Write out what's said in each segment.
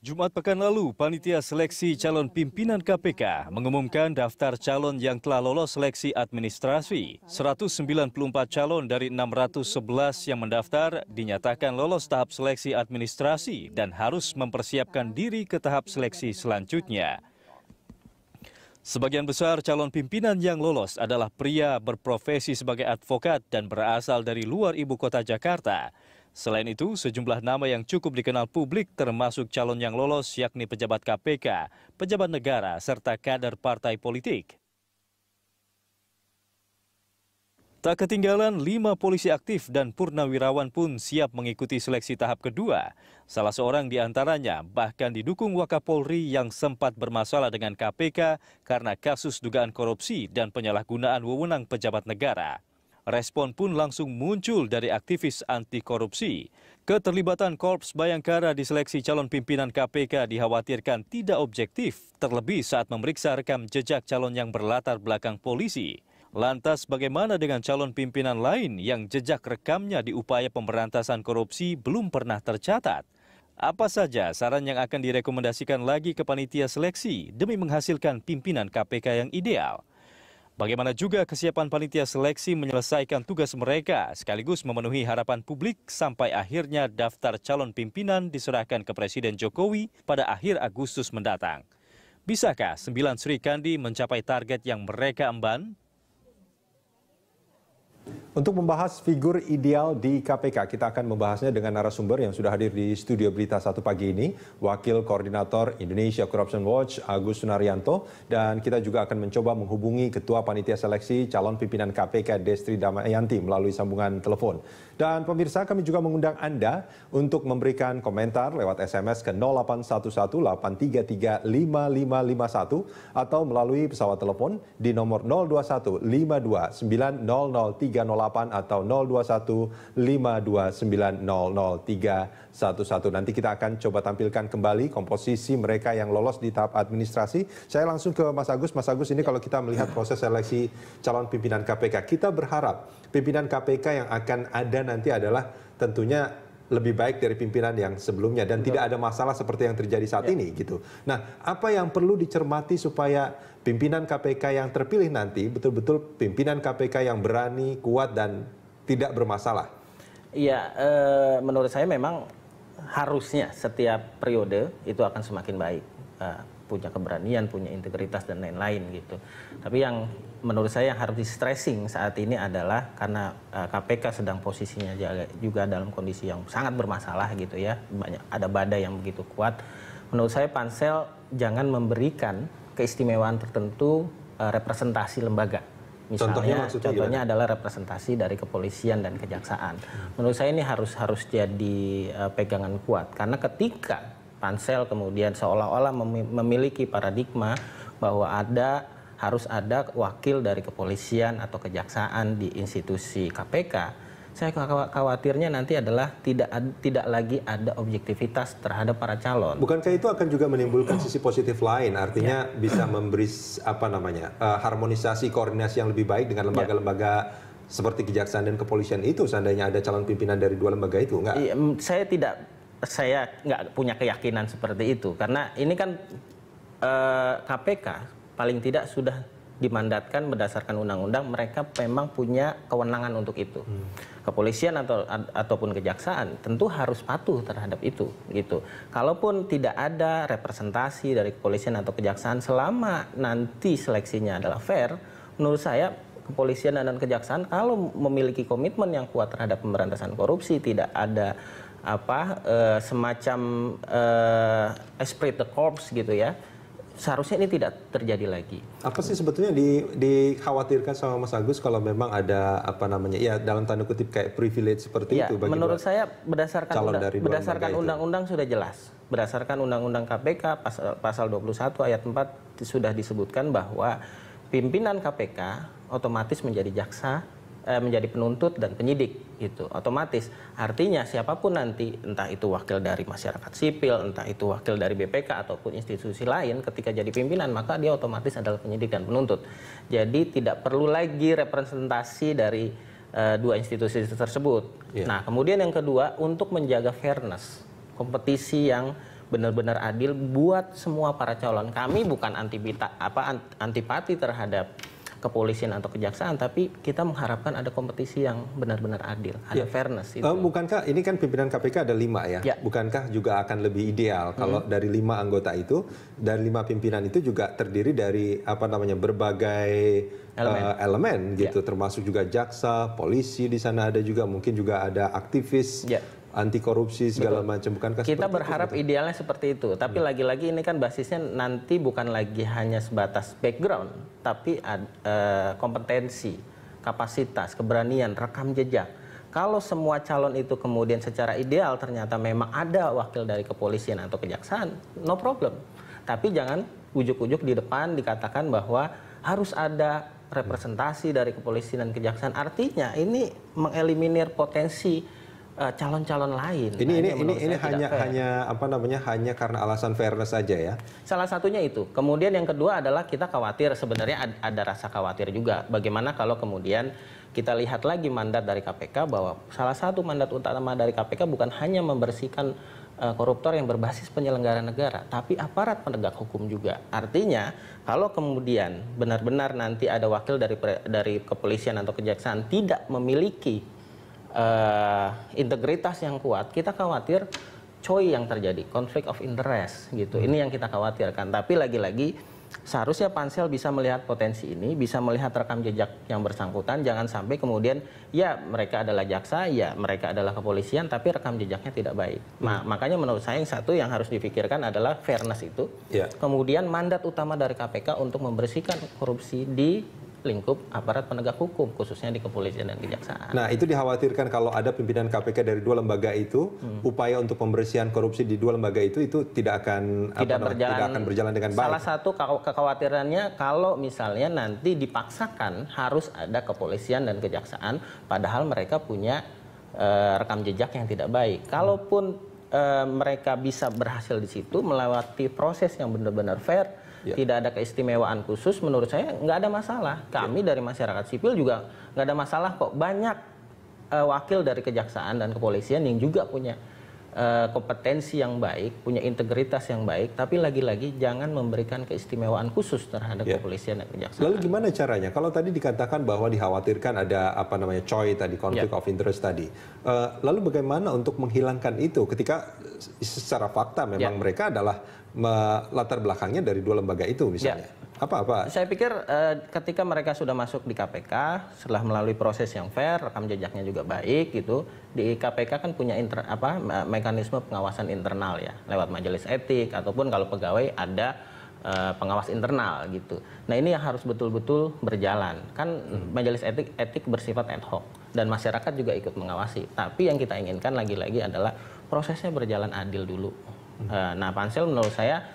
Jumat pekan lalu, panitia seleksi calon pimpinan KPK mengumumkan daftar calon yang telah lolos seleksi administrasi. 194 calon dari 611 yang mendaftar dinyatakan lolos tahap seleksi administrasi dan harus mempersiapkan diri ke tahap seleksi selanjutnya. Sebagian besar calon pimpinan yang lolos adalah pria berprofesi sebagai advokat dan berasal dari luar ibu kota Jakarta. Selain itu, sejumlah nama yang cukup dikenal publik termasuk calon yang lolos yakni pejabat KPK, pejabat negara, serta kader partai politik. Tak ketinggalan, lima polisi aktif dan purnawirawan pun siap mengikuti seleksi tahap kedua. Salah seorang di antaranya bahkan didukung Wakapolri yang sempat bermasalah dengan KPK karena kasus dugaan korupsi dan penyalahgunaan wewenang pejabat negara. Respon pun langsung muncul dari aktivis anti korupsi. Keterlibatan Korps Bayangkara di seleksi calon pimpinan KPK dikhawatirkan tidak objektif, terlebih saat memeriksa rekam jejak calon yang berlatar belakang polisi. Lantas bagaimana dengan calon pimpinan lain yang jejak rekamnya di upaya pemberantasan korupsi belum pernah tercatat? Apa saja saran yang akan direkomendasikan lagi ke panitia seleksi demi menghasilkan pimpinan KPK yang ideal? Bagaimana juga kesiapan panitia seleksi menyelesaikan tugas mereka sekaligus memenuhi harapan publik sampai akhirnya daftar calon pimpinan diserahkan ke Presiden Jokowi pada akhir Agustus mendatang. Bisakah sembilan Sri Kandi mencapai target yang mereka emban? Untuk membahas figur ideal di KPK, kita akan membahasnya dengan narasumber yang sudah hadir di Studio Berita satu pagi ini, Wakil Koordinator Indonesia Corruption Watch Agus Sunaryanto, dan kita juga akan mencoba menghubungi Ketua Panitia Seleksi Calon Pimpinan KPK Destri Damayanti melalui sambungan telepon. Dan pemirsa kami juga mengundang Anda untuk memberikan komentar lewat SMS ke 0811 atau melalui pesawat telepon di nomor 021 0308 atau 021 529003111. Nanti kita akan coba tampilkan kembali komposisi mereka yang lolos di tahap administrasi. Saya langsung ke Mas Agus. Mas Agus ini kalau kita melihat proses seleksi calon pimpinan KPK, kita berharap pimpinan KPK yang akan ada nanti adalah tentunya lebih baik dari pimpinan yang sebelumnya dan Betul. tidak ada masalah seperti yang terjadi saat ya. ini gitu. Nah, apa yang perlu dicermati supaya pimpinan KPK yang terpilih nanti betul-betul pimpinan KPK yang berani, kuat dan tidak bermasalah? Iya, e, menurut saya memang harusnya setiap periode itu akan semakin baik. E, punya keberanian, punya integritas dan lain-lain gitu. Tapi yang menurut saya yang harus di stressing saat ini adalah karena KPK eh, sedang posisinya juga dalam kondisi yang sangat bermasalah gitu ya. Banyak ada badai yang begitu kuat. Menurut saya Pansel jangan memberikan keistimewaan tertentu eh, representasi lembaga. Misalnya contohnya, contohnya adalah representasi dari kepolisian dan kejaksaan. Hmm. Menurut saya ini harus harus jadi eh, pegangan kuat karena ketika pansel kemudian seolah-olah memiliki paradigma bahwa ada harus ada wakil dari kepolisian atau kejaksaan di institusi KPK. Saya khawatirnya nanti adalah tidak tidak lagi ada objektivitas terhadap para calon. Bukankah itu akan juga menimbulkan sisi positif lain? Artinya ya. bisa memberi apa namanya uh, harmonisasi koordinasi yang lebih baik dengan lembaga-lembaga ya. seperti kejaksaan dan kepolisian itu. Seandainya ada calon pimpinan dari dua lembaga itu, enggak? Iya, saya tidak saya nggak punya keyakinan seperti itu karena ini kan eh, KPK paling tidak sudah dimandatkan berdasarkan undang-undang mereka memang punya kewenangan untuk itu hmm. kepolisian atau ataupun kejaksaan tentu harus patuh terhadap itu gitu kalaupun tidak ada representasi dari kepolisian atau kejaksaan selama nanti seleksinya adalah fair menurut saya kepolisian dan kejaksaan kalau memiliki komitmen yang kuat terhadap pemberantasan korupsi tidak ada apa uh, semacam uh, eh, esprit the corps gitu ya seharusnya ini tidak terjadi lagi. Apa sih sebetulnya di, dikhawatirkan sama Mas Agus kalau memang ada apa namanya ya dalam tanda kutip kayak privilege seperti ya, itu bagi Menurut saya berdasarkan calon undang, dari berdasarkan undang-undang sudah jelas. Berdasarkan undang-undang KPK pasal, pasal 21 ayat 4 sudah disebutkan bahwa pimpinan KPK otomatis menjadi jaksa Eh, menjadi penuntut dan penyidik itu otomatis artinya siapapun nanti entah itu wakil dari masyarakat sipil entah itu wakil dari BPK ataupun institusi lain ketika jadi pimpinan maka dia otomatis adalah penyidik dan penuntut jadi tidak perlu lagi representasi dari eh, dua institusi tersebut yeah. nah kemudian yang kedua untuk menjaga fairness kompetisi yang benar-benar adil buat semua para calon kami bukan anti apa antipati terhadap kepolisian atau kejaksaan, tapi kita mengharapkan ada kompetisi yang benar-benar adil, ada ya. fairness. Oh, itu. bukankah ini kan pimpinan KPK ada lima ya? ya. Bukankah juga akan lebih ideal hmm. kalau hmm. dari lima anggota itu, dan lima pimpinan itu juga terdiri dari apa namanya berbagai elemen, uh, elemen gitu, ya. termasuk juga jaksa, polisi di sana ada juga, mungkin juga ada aktivis. Ya anti korupsi segala macam bukan kita berharap itu? idealnya seperti itu tapi hmm. lagi-lagi ini kan basisnya nanti bukan lagi hanya sebatas background tapi ad, e, kompetensi kapasitas keberanian rekam jejak kalau semua calon itu kemudian secara ideal ternyata memang ada wakil dari kepolisian atau kejaksaan no problem tapi jangan ujuk-ujuk di depan dikatakan bahwa harus ada representasi dari kepolisian dan kejaksaan artinya ini mengeliminir potensi Eh, calon-calon uh, lain. Ini nah, ini ini, ini hanya fair. hanya apa namanya hanya karena alasan fairness saja ya. Salah satunya itu. Kemudian yang kedua adalah kita khawatir sebenarnya ada, ada rasa khawatir juga. Bagaimana kalau kemudian kita lihat lagi mandat dari KPK bahwa salah satu mandat utama dari KPK bukan hanya membersihkan eh, koruptor yang berbasis penyelenggara negara, tapi aparat penegak hukum juga. Artinya, kalau kemudian benar-benar nanti ada wakil dari dari kepolisian atau kejaksaan tidak memiliki uh, integritas yang kuat, kita khawatir coy yang terjadi, konflik of interest gitu. Hmm. Ini yang kita khawatirkan. Tapi lagi-lagi seharusnya pansel bisa melihat potensi ini, bisa melihat rekam jejak yang bersangkutan, jangan sampai kemudian ya mereka adalah jaksa, ya mereka adalah kepolisian, tapi rekam jejaknya tidak baik. Hmm. Nah, makanya menurut saya yang satu yang harus dipikirkan adalah fairness itu. Yeah. Kemudian mandat utama dari KPK untuk membersihkan korupsi di lingkup aparat penegak hukum khususnya di kepolisian dan kejaksaan. Nah itu dikhawatirkan kalau ada pimpinan KPK dari dua lembaga itu hmm. upaya untuk pembersihan korupsi di dua lembaga itu itu tidak akan tidak, apa, berjalan, tidak akan berjalan dengan baik. Salah satu kekhawatirannya kalau misalnya nanti dipaksakan harus ada kepolisian dan kejaksaan padahal mereka punya uh, rekam jejak yang tidak baik. Hmm. Kalaupun uh, mereka bisa berhasil di situ melewati proses yang benar-benar fair ya. tidak ada keistimewaan khusus menurut saya nggak ada masalah kami ya. dari masyarakat sipil juga nggak ada masalah kok banyak uh, wakil dari kejaksaan dan kepolisian yang juga punya uh, kompetensi yang baik punya integritas yang baik tapi lagi-lagi jangan memberikan keistimewaan khusus terhadap ya. kepolisian dan kejaksaan lalu gimana caranya kalau tadi dikatakan bahwa dikhawatirkan ada apa namanya coy tadi konflik ya. of interest tadi uh, lalu bagaimana untuk menghilangkan itu ketika secara fakta memang yeah. mereka adalah latar belakangnya dari dua lembaga itu misalnya. Yeah. Apa apa? Saya pikir eh, ketika mereka sudah masuk di KPK setelah melalui proses yang fair, rekam jejaknya juga baik gitu. Di KPK kan punya inter, apa mekanisme pengawasan internal ya lewat majelis etik ataupun kalau pegawai ada eh, pengawas internal gitu. Nah ini yang harus betul-betul berjalan. Kan hmm. majelis etik etik bersifat ad hoc dan masyarakat juga ikut mengawasi. Tapi yang kita inginkan lagi-lagi adalah prosesnya berjalan adil dulu. Eh, nah, pansel menurut saya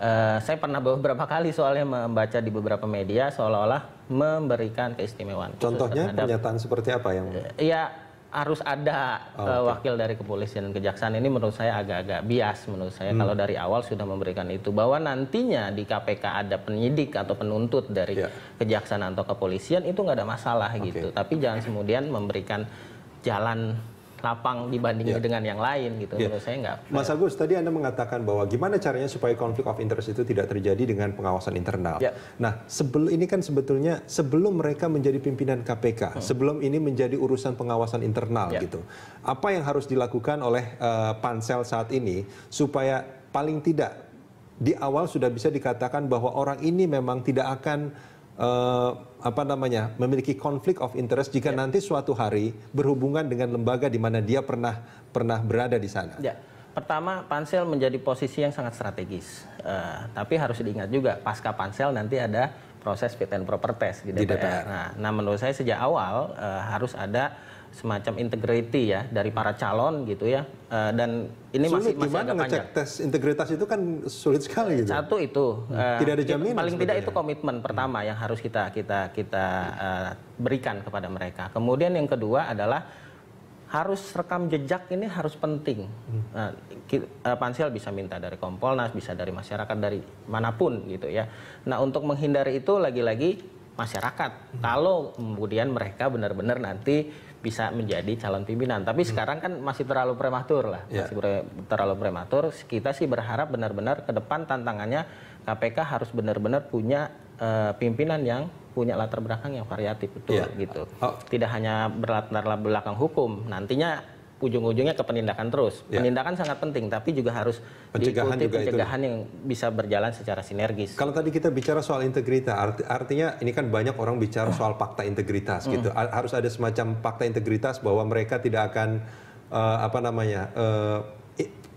eh, saya pernah beberapa kali soalnya membaca di beberapa media seolah-olah memberikan keistimewaan. Contohnya terhadap, pernyataan seperti apa yang? Iya harus ada oh, okay. wakil dari kepolisian dan kejaksaan ini menurut saya agak-agak bias menurut saya hmm. kalau dari awal sudah memberikan itu bahwa nantinya di KPK ada penyidik atau penuntut dari yeah. kejaksaan atau kepolisian itu nggak ada masalah okay. gitu tapi jangan kemudian memberikan jalan lapang dibanding yeah. dengan yang lain gitu. Yeah. Menurut saya nggak. Mas Agus, tadi Anda mengatakan bahwa gimana caranya supaya konflik of interest itu tidak terjadi dengan pengawasan internal. Yeah. Nah, sebelum ini kan sebetulnya sebelum mereka menjadi pimpinan KPK, hmm. sebelum ini menjadi urusan pengawasan internal yeah. gitu. Apa yang harus dilakukan oleh uh, pansel saat ini supaya paling tidak di awal sudah bisa dikatakan bahwa orang ini memang tidak akan uh, apa namanya memiliki konflik of interest jika yeah. nanti suatu hari berhubungan dengan lembaga di mana dia pernah pernah berada di sana. Yeah. Pertama, pansel menjadi posisi yang sangat strategis. Uh, tapi harus diingat juga pasca pansel nanti ada proses fit and proper test di DPR. Di DPR. Nah, nah, menurut saya sejak awal uh, harus ada semacam integrity ya dari para calon gitu ya. Uh, dan ini sulit, masih masih agak panjang. tes integritas itu kan sulit sekali gitu. Satu itu uh, tidak ada jaminan. Paling tidak itu komitmen hmm. pertama yang harus kita kita kita uh, berikan kepada mereka. Kemudian yang kedua adalah harus rekam jejak ini harus penting. Hmm. Nah, Pansel bisa minta dari Kompolnas, bisa dari masyarakat, dari manapun gitu ya. Nah untuk menghindari itu lagi-lagi masyarakat. Kalau kemudian mereka benar-benar nanti bisa menjadi calon pimpinan. Tapi hmm. sekarang kan masih terlalu prematur lah, yeah. masih pre terlalu prematur. Kita sih berharap benar-benar ke depan tantangannya KPK harus benar-benar punya uh, pimpinan yang punya latar belakang yang variatif betul yeah. gitu. Oh. Tidak hanya berlatar belakang hukum. Nantinya ujung-ujungnya ke penindakan terus. Ya. Penindakan sangat penting, tapi juga harus pencegahan juga pencegahan itu. yang bisa berjalan secara sinergis. Kalau tadi kita bicara soal integritas, arti, artinya ini kan banyak orang bicara soal fakta integritas mm. gitu. harus ada semacam fakta integritas bahwa mereka tidak akan uh, apa namanya uh,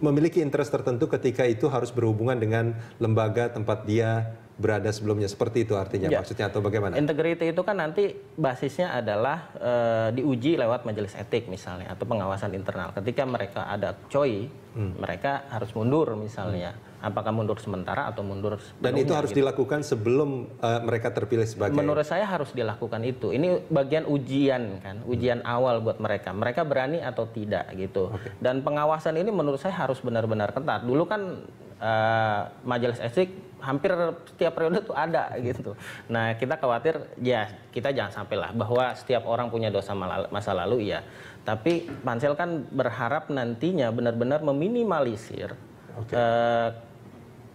memiliki interest tertentu ketika itu harus berhubungan dengan lembaga tempat dia berada sebelumnya seperti itu artinya ya. maksudnya atau bagaimana? Integriti itu kan nanti basisnya adalah e, diuji lewat majelis etik misalnya atau pengawasan internal. Ketika mereka ada coy, hmm. mereka harus mundur misalnya. Hmm apakah mundur sementara atau mundur dan itu harus gitu. dilakukan sebelum uh, mereka terpilih sebagai menurut saya harus dilakukan itu ini bagian ujian kan hmm. ujian hmm. awal buat mereka mereka berani atau tidak gitu okay. dan pengawasan ini menurut saya harus benar-benar ketat dulu kan uh, majelis etik hampir setiap periode tuh ada gitu. Nah kita khawatir ya kita jangan sampai lah bahwa setiap orang punya dosa masa lalu ya. Tapi pansel kan berharap nantinya benar-benar meminimalisir masalah eh,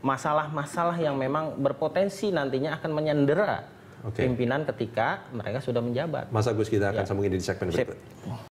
masalah-masalah yang memang berpotensi nantinya akan menyendera okay. pimpinan ketika mereka sudah menjabat. Mas Agus kita akan ya. sambungin di segmen berikut.